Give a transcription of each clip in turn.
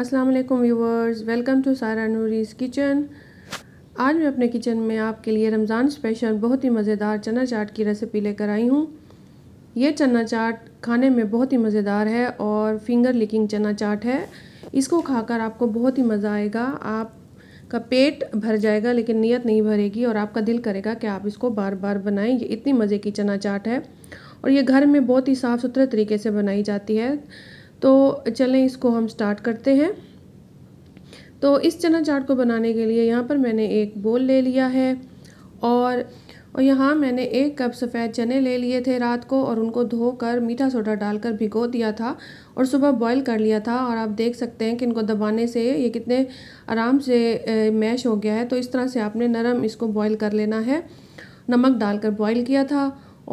अस्सलाम वालेकुम viewers welcome to सारा नूरीज़ किचन आज मैं अपने किचन में आपके लिए रमज़ान स्पेशल बहुत ही मज़ेदार चना चाट की रेसिपी लेकर आई हूँ ये चना चाट खाने में बहुत ही मज़ेदार है और फिंगर लिकिंग चना चाट है इसको खाकर आपको बहुत ही मज़ा आएगा आपका पेट भर जाएगा लेकिन नीयत नहीं भरेगी और आपका दिल करेगा कि आप इसको बार बार बनाएं ये इतनी मज़े की चना चाट है और ये घर में बहुत ही साफ़ सुथरे तरीके से बनाई जाती है तो चलें इसको हम स्टार्ट करते हैं तो इस चना चाट को बनाने के लिए यहाँ पर मैंने एक बोल ले लिया है और और यहाँ मैंने एक कप सफ़ेद चने ले लिए थे रात को और उनको धोकर मीठा सोडा डालकर भिगो दिया था और सुबह बॉईल कर लिया था और आप देख सकते हैं कि इनको दबाने से ये कितने आराम से मैश हो गया है तो इस तरह से आपने नरम इसको बॉईल कर लेना है नमक डालकर बॉईल किया था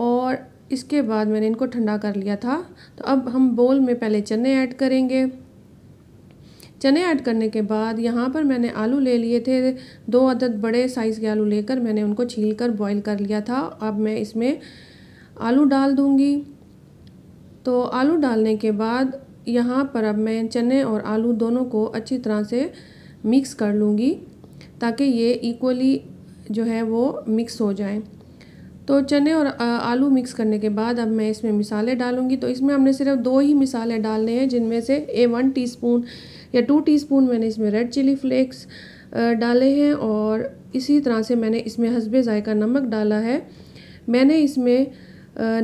और इसके बाद मैंने इनको ठंडा कर लिया था तो अब हम बोल में पहले चने ऐड करेंगे चने ऐड करने के बाद यहाँ पर मैंने आलू ले लिए थे दो अदद बड़े साइज़ के आलू लेकर मैंने उनको छील कर बॉयल कर लिया था अब मैं इसमें आलू डाल दूँगी तो आलू डालने के बाद यहाँ पर अब मैं चने और आलू दोनों को अच्छी तरह से मिक्स कर लूँगी ताकि ये इक्वली जो है वो मिक्स हो जाए तो चने और आलू मिक्स करने के बाद अब मैं इसमें मिसाले डालूंगी तो इसमें हमने सिर्फ दो ही मिसाले डालने हैं जिनमें से ए वन टी या टू टी मैंने इसमें रेड चिली फ्लेक्स डाले हैं और इसी तरह से मैंने इसमें हसबे ज़ायका नमक डाला है मैंने इसमें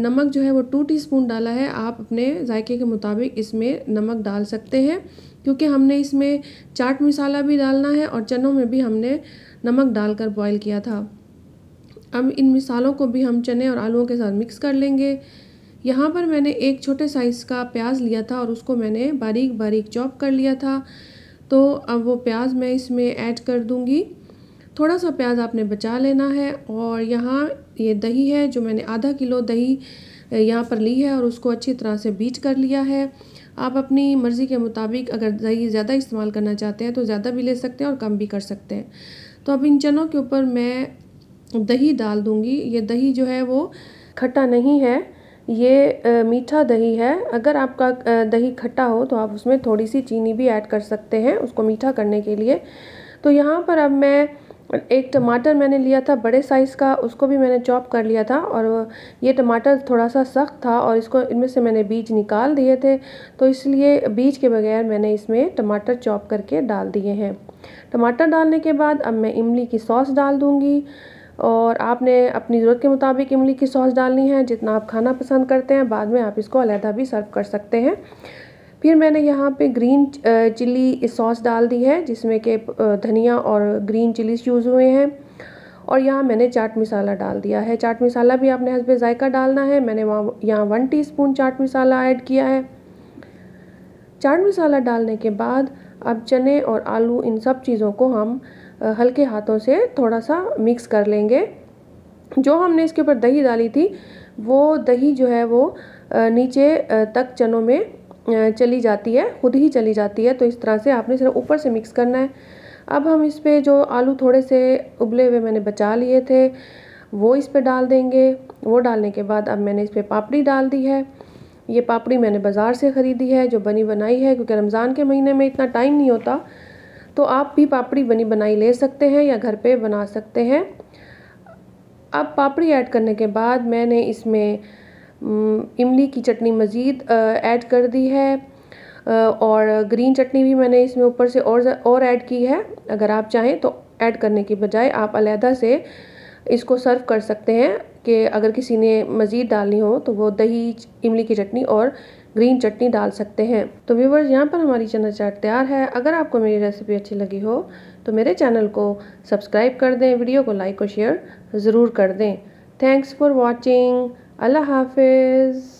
नमक जो है वो टू टीस्पून डाला है आप अपने जायके के मुताबिक इसमें नमक डाल सकते हैं क्योंकि हमने इसमें चाट मसाला भी डालना है और चनों में भी हमने नमक डालकर बॉईल किया था अब इन मिसालों को भी हम चने और आलूओं के साथ मिक्स कर लेंगे यहाँ पर मैंने एक छोटे साइज़ का प्याज लिया था और उसको मैंने बारीक बारीक चॉप कर लिया था तो अब वो प्याज मैं इसमें ऐड कर दूँगी थोड़ा सा प्याज आपने बचा लेना है और यहाँ ये दही है जो मैंने आधा किलो दही यहाँ पर ली है और उसको अच्छी तरह से बीट कर लिया है आप अपनी मर्ज़ी के मुताबिक अगर दही ज़्यादा इस्तेमाल करना चाहते हैं तो ज़्यादा भी ले सकते हैं और कम भी कर सकते हैं तो अब इन चनों के ऊपर मैं दही डाल दूँगी ये दही जो है वो खट्टा नहीं है ये मीठा दही है अगर आपका दही खट्टा हो तो आप उसमें थोड़ी सी चीनी भी ऐड कर सकते हैं उसको मीठा करने के लिए तो यहाँ पर अब मैं एक टमाटर मैंने लिया था बड़े साइज़ का उसको भी मैंने चॉप कर लिया था और ये टमाटर थोड़ा सा सख्त था और इसको इनमें से मैंने बीज निकाल दिए थे तो इसलिए बीज के बगैर मैंने इसमें टमाटर चॉप करके डाल दिए हैं टमाटर डालने के बाद अब मैं इमली की सॉस डाल दूँगी और आपने अपनी ज़रूरत के मुताबिक इमली की सॉस डालनी है जितना आप खाना पसंद करते हैं बाद में आप इसको अलहदा भी सर्व कर सकते हैं फिर मैंने यहाँ पे ग्रीन चिल्ली सॉस डाल दी है जिसमें के धनिया और ग्रीन चिलीज यूज़ हुए हैं और यहाँ मैंने चाट मसाला डाल दिया है चाट मसाला भी आपने हंसबे जायका डालना है मैंने वहाँ यहाँ one T chaat masala add किया है चाट मसाला डालने के बाद अब चने और आलू इन सब चीज़ों को हम हल्के हाथों से थोड़ा सा मिक्स कर लेंगे जो हमने इसके ऊपर दही डाली थी वो दही जो है वो नीचे तक चनों में चली जाती है खुद ही चली जाती है तो इस तरह से आपने सिर्फ ऊपर से मिक्स करना है अब हम इस पर जो आलू थोड़े से उबले हुए मैंने बचा लिए थे वो इस पर डाल देंगे वो डालने के बाद अब मैंने इस पर पापड़ी डाल दी है ये पापड़ी मैंने बाज़ार से ख़रीदी है जो बनी बनाई है क्योंकि रमज़ान के महीने में इतना टाइम नहीं होता तो आप भी पापड़ी बनी बनाई ले सकते हैं या घर पे बना सकते हैं अब पापड़ी ऐड करने के बाद मैंने इसमें इमली की चटनी मज़ीद ऐड कर दी है और ग्रीन चटनी भी मैंने इसमें ऊपर से और और ऐड की है अगर आप चाहें तो ऐड करने की बजाय आप अलहदा से इसको सर्व कर सकते हैं कि अगर किसी ने मज़ीद डालनी हो तो वो दही इमली की चटनी और ग्रीन चटनी डाल सकते हैं तो व्यूवर्स यहाँ पर हमारी चना चाट तैयार है अगर आपको मेरी रेसिपी अच्छी लगी हो तो मेरे चैनल को सब्सक्राइब कर दें वीडियो को लाइक और शेयर ज़रूर कर दें थैंक्स फॉर वॉचिंग अल्लाह हाफिज़